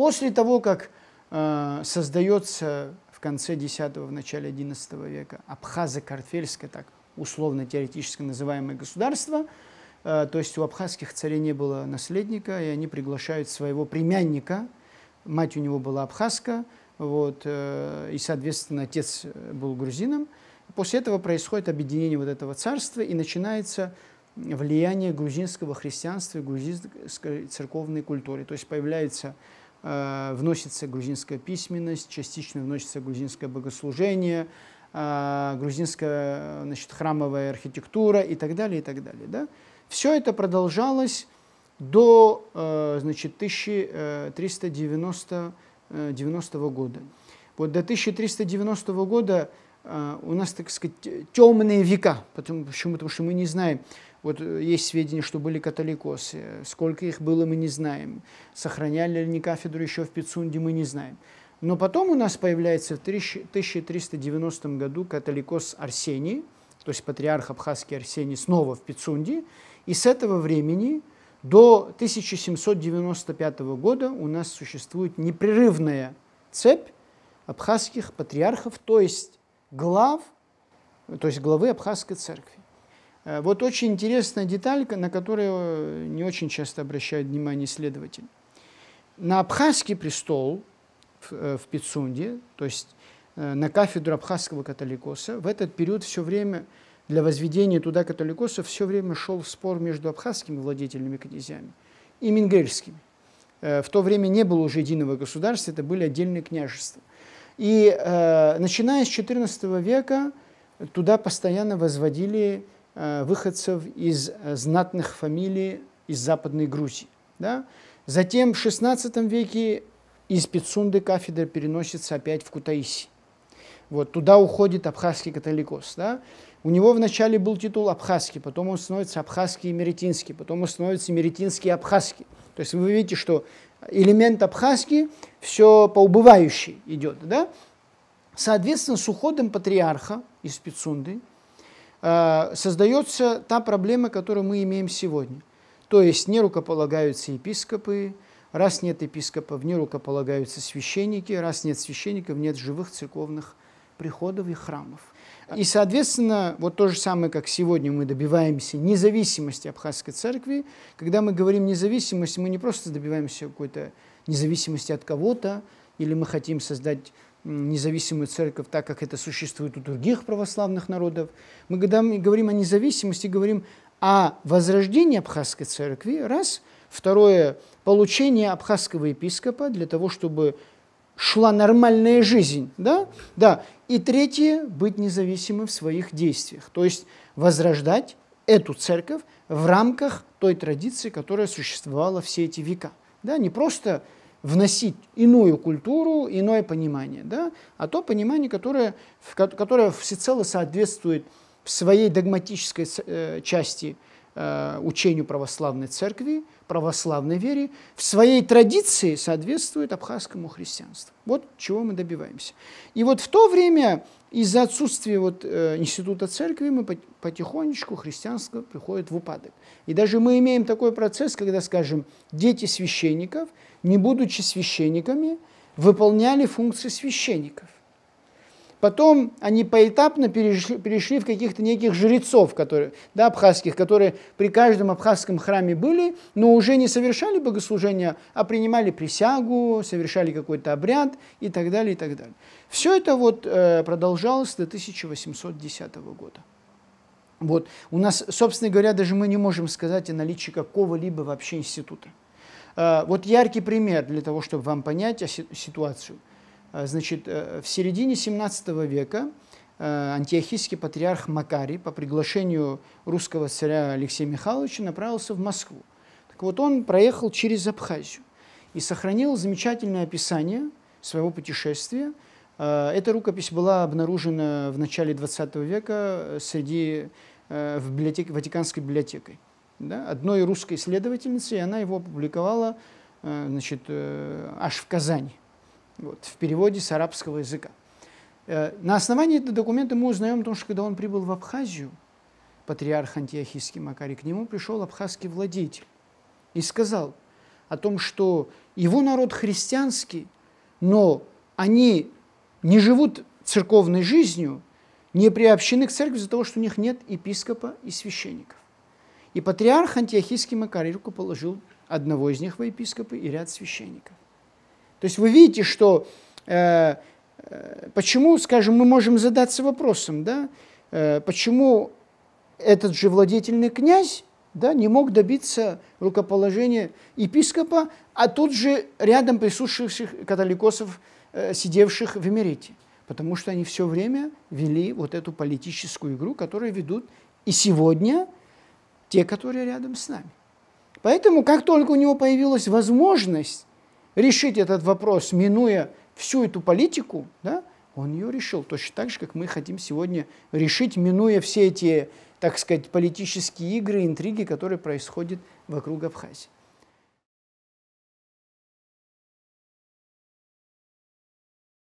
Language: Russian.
После того, как э, создается в конце X, в начале XI века Абхазо-Карфельское, так условно-теоретически называемое государство, э, то есть у абхазских царей не было наследника, и они приглашают своего племянника, мать у него была абхазка, вот, э, и, соответственно, отец э, был грузином. После этого происходит объединение вот этого царства, и начинается влияние грузинского христианства и грузинской церковной культуры. То есть появляется Э, вносится грузинская письменность, частично вносится грузинское богослужение, э, грузинская значит, храмовая архитектура и так далее, и так далее. Да? Все это продолжалось до э, значит, 1390 90 года. Вот до 1390 года у нас, так сказать, темные века, потому, почему? Потому что мы не знаем, вот э, есть сведения, что были католикосы. Сколько их было, мы не знаем. Сохраняли ли они кафедру еще в Пицунде, мы не знаем. Но потом у нас появляется в 1390 году католикос Арсений, то есть патриарх Абхазский Арсений, снова в Пицунде. И с этого времени до 1795 года у нас существует непрерывная цепь абхазских патриархов, то есть глав, то есть главы Абхазской церкви. Э, вот очень интересная деталька, на которую э, не очень часто обращают внимание исследователи. На абхазский престол в э, Пицунде, то есть на кафедру абхазского католикоса, в этот период все время для возведения туда католикоса все время шел спор между абхазскими владетельными князьями и мингельскими. В то время не было уже единого государства, это были отдельные княжества. И начиная с XIV века туда постоянно возводили Э, выходцев из э, знатных фамилий из Западной Грузии. Да? Затем в XVI веке из Пицунды кафедра переносится опять в Кутаиси. Вот, туда уходит абхазский католикос. Да? У него вначале был титул абхазский, потом он становится абхазский и меретинский, потом он становится меретинский и абхазский. То есть вы видите, что элемент абхазский все по убывающей идет. Да? Соответственно, с уходом патриарха из Пицунды Э, создается та проблема, которую мы имеем сегодня. То есть не рукополагаются епископы, раз нет епископов, не рукополагаются священники, раз нет священников, нет живых церковных приходов и храмов. И, соответственно, вот то же самое, как сегодня мы добиваемся независимости Абхазской церкви, когда мы говорим независимость, мы не просто добиваемся какой-то независимости от кого-то, или мы хотим создать независимую церковь, так как это существует у других православных народов. Мы, когда мы говорим о независимости, говорим о возрождении абхазской церкви, раз. Второе, получение абхазского епископа для того, чтобы шла нормальная жизнь, да? Да. И третье, быть независимым в своих действиях, то есть возрождать эту церковь в рамках той традиции, которая существовала все эти века. Да, не просто вносить иную культуру, иное понимание, да, а то понимание, которое, которое всецело соответствует в своей догматической э, части э, учению православной церкви, православной вере, в своей традиции соответствует абхазскому христианству. Вот чего мы добиваемся. И вот в то время из-за отсутствия вот, э, института церкви мы потихонечку христианство приходит в упадок. И даже мы имеем такой процесс, когда, скажем, дети священников, не будучи священниками, выполняли функции священников. Потом они поэтапно перешли, перешли в каких-то неких жрецов, которые, да, абхазских, которые при каждом абхазском храме были, но уже не совершали богослужения, а принимали присягу, совершали какой-то обряд и так далее, и так далее. Все это вот э, продолжалось до 1810 года. Вот. У нас, собственно говоря, даже мы не можем сказать о наличии какого-либо вообще института. Э, вот яркий пример для того, чтобы вам понять ситуацию – Э, значит, э, в середине 17 века э, антиохийский патриарх Макарий по приглашению русского царя Алексея Михайловича направился в Москву. Так вот, он проехал через Абхазию и сохранил замечательное описание своего путешествия. Эта рукопись была обнаружена в начале 20 века среди, в библиотеке, Ватиканской библиотекой да, одной русской исследовательницы, и она его опубликовала значит, аж в Казани вот, в переводе с арабского языка. Э, на основании этого документа мы узнаем о том, что когда он прибыл в Абхазию, патриарх антиохийский Макарий, к нему пришел абхазский владетель и сказал о том, что его народ христианский, но они не живут церковной жизнью, не приобщены к церкви из-за того, что у них нет епископа и священников. И патриарх антиохийский Макарий рукоположил одного из них во епископы и ряд священников. То есть вы видите, что э, э, почему, скажем, мы можем задаться вопросом, да, э, почему этот же владетельный князь да, не мог добиться рукоположения епископа, а тут же рядом присутствующих католикосов, э, сидевших в Эмерите. Потому что они все время вели вот эту политическую игру, которую ведут и сегодня те, которые рядом с нами. Поэтому, как только у него появилась возможность решить этот вопрос, минуя всю эту политику, да, он ее решил точно так же, как мы хотим сегодня решить, минуя все эти, так сказать, политические игры, интриги, которые происходят вокруг Абхазии.